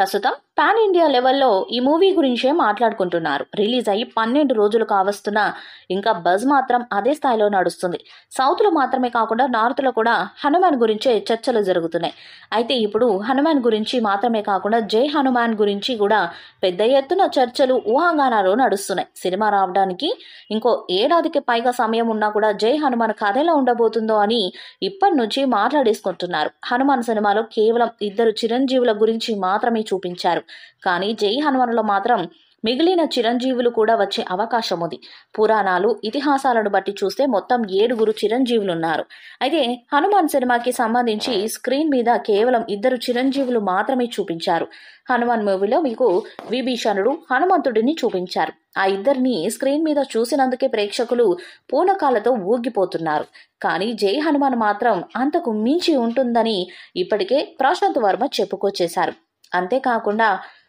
ప్రస్తుతం pan India లెవెల్లో ఈ మూవీ గురించే మాట్లాడుకుంటున్నారు రిలీజ్ అయ్యి పన్నెండు రోజులు కావస్తున్న ఇంకా బజ్ మాత్రం అదే స్థాయిలో నడుస్తుంది సౌత్లో మాత్రమే కాకుండా నార్త్లో కూడా హనుమాన్ గురించే చర్చలు జరుగుతున్నాయి అయితే ఇప్పుడు హనుమాన్ గురించి మాత్రమే కాకుండా జై హనుమాన్ గురించి కూడా పెద్ద ఎత్తున చర్చలు ఊహాగానాలు నడుస్తున్నాయి సినిమా రావడానికి ఇంకో ఏడాదికి పైగా సమయం ఉన్నా కూడా జై హనుమాన్ కథ ఎలా ఉండబోతుందో అని ఇప్పటి నుంచి మాట్లాడేసుకుంటున్నారు హనుమాన్ సినిమాలో కేవలం ఇద్దరు చిరంజీవుల గురించి మాత్రమే చూపించారు కానీ జై హనుమన్లో మాత్రం మిగిలిన చిరంజీవులు కూడా వచ్చే అవకాశం ఉంది పురాణాలు ఇతిహాసాలను బట్టి చూస్తే మొత్తం ఏడుగురు చిరంజీవులు ఉన్నారు అయితే హనుమాన్ సినిమాకి సంబంధించి స్క్రీన్ మీద కేవలం ఇద్దరు చిరంజీవులు మాత్రమే చూపించారు హనుమాన్ మూవీలో మీకు విభీషణుడు హనుమంతుడిని చూపించారు ఆ ఇద్దరిని స్క్రీన్ మీద చూసినందుకే ప్రేక్షకులు పూనకాలతో ఊగిపోతున్నారు కానీ జై హనుమాన్ మాత్రం అంతకు మించి ఉంటుందని ఇప్పటికే ప్రశాంత్ వర్మ చెప్పుకొచ్చేశారు అంతేకాకుండా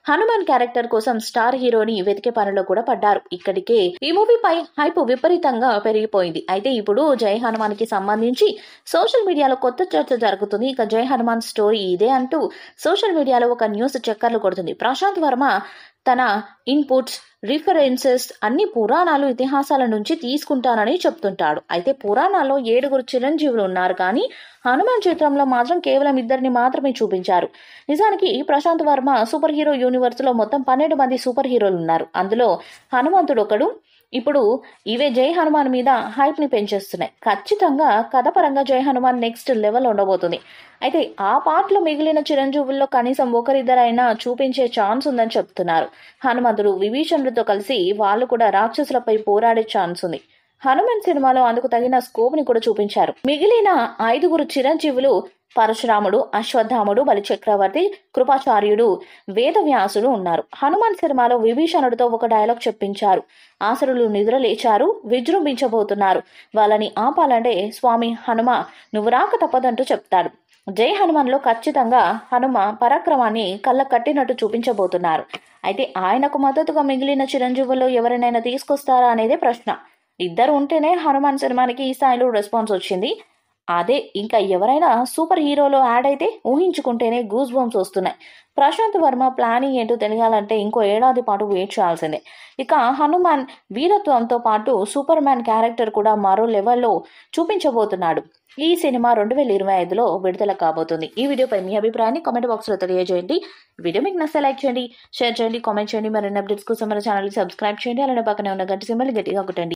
హనుమాన్ క్యారెక్టర్ కోసం స్టార్ హీరోని వెతికే పనిలో కూడా పడ్డారు ఇక్కడికే ఈ మూవీపై హైప్ విపరీతంగా పెరిగిపోయింది అయితే ఇప్పుడు జై హనుమాన్ కి సంబంధించి సోషల్ మీడియాలో కొత్త చర్చ జరుగుతుంది ఇక జై హనుమాన్ స్టోరీ ఇదే అంటూ సోషల్ మీడియాలో ఒక న్యూస్ చక్కర్లు కొడుతుంది ప్రశాంత్ వర్మ తన ఇన్పుట్స్ రిఫరెన్సెస్ అన్ని పురాణాలు ఇతిహాసాల నుంచి తీసుకుంటానని చెప్తుంటాడు అయితే పురాణాల్లో ఏడుగురు చిరంజీవులు ఉన్నారు కానీ హనుమాన్ చిత్రంలో మాత్రం కేవలం ఇద్దరిని మాత్రమే చూపించారు నిజానికి ప్రశాంత్ వర్మ సూపర్ హీరో యూనివర్స్లో మొత్తం పన్నెండు మంది సూపర్ హీరోలు ఉన్నారు అందులో హనుమంతుడు ఒకడు ఇప్పుడు ఇవే జై హనుమాన్ మీద హైప్ని పెంచేస్తున్నాయి ఖచ్చితంగా కథపరంగా జై హనుమాన్ నెక్స్ట్ లెవెల్ ఉండబోతుంది అయితే ఆ పార్ట్లో మిగిలిన చిరంజీవుల్లో కనీసం ఒకరిద్దరైనా చూపించే ఛాన్స్ ఉందని చెప్తున్నారు హనుమంతుడు విభీషణుడితో కలిసి వాళ్ళు కూడా రాక్షసులపై పోరాడే ఛాన్స్ ఉంది హనుమాన్ సినిమాలో అందుకు తగిన స్కోప్ ని కూడా చూపించారు మిగిలిన ఐదుగురు చిరంజీవులు పరశురాముడు అశ్వత్థాముడు బలిచక్రవర్తి కృపాచార్యుడు వేదవ్యాసుడు ఉన్నారు హనుమాన్ సినిమాలో విభీషణుడితో ఒక డైలాగ్ చెప్పించారు ఆసురులు నిద్రలేచారు విజృంభించబోతున్నారు వాళ్ళని ఆపాలంటే స్వామి హనుమ నువ్వు రాక తప్పదంటూ చెప్తాడు జై హనుమాన్లో ఖచ్చితంగా హనుమ పరాక్రమాన్ని కళ్ళ కట్టినట్టు చూపించబోతున్నారు అయితే ఆయనకు మద్దతుగా మిగిలిన చిరంజీవుల్లో ఎవరినైనా తీసుకొస్తారా అనేదే ప్రశ్న ఇద్దరు ఉంటేనే హనుమాన్ సినిమానికి ఈ స్థాయిలో రెస్పాన్స్ వచ్చింది అదే ఇంకా ఎవరైనా సూపర్ హీరోలో యాడ్ అయితే ఊహించుకుంటేనే గూస్ బోమ్స్ వస్తున్నాయి ప్రశాంత్ వర్మ ప్లానింగ్ ఏంటో తెలియాలంటే ఇంకో ఏడాది పాటు వెయిట్ చేయాల్సిందే ఇక హనుమాన్ వీరత్వంతో పాటు సూపర్ మ్యాన్ క్యారెక్టర్ కూడా మరో లెవెల్లో చూపించబోతున్నాడు ఈ సినిమా రెండు వేల ఇరవై ఐదులో విడుదల కాబోతుంది ఈ వీడియోపై మీ అభిప్రాయాన్ని కామెంట్ బాక్స్లో తెలియజేయండి వీడియో మీకు నచ్చే లైక్ చేయండి షేర్ చేయండి కామెంట్ చేయండి మరిన్ని అప్డేట్స్ కోసం మన ఛానల్ సబ్స్క్రైబ్ చేయండి అలానే పక్కనే ఉన్న గంట సింబల్ గట్టిగా ఒకటండి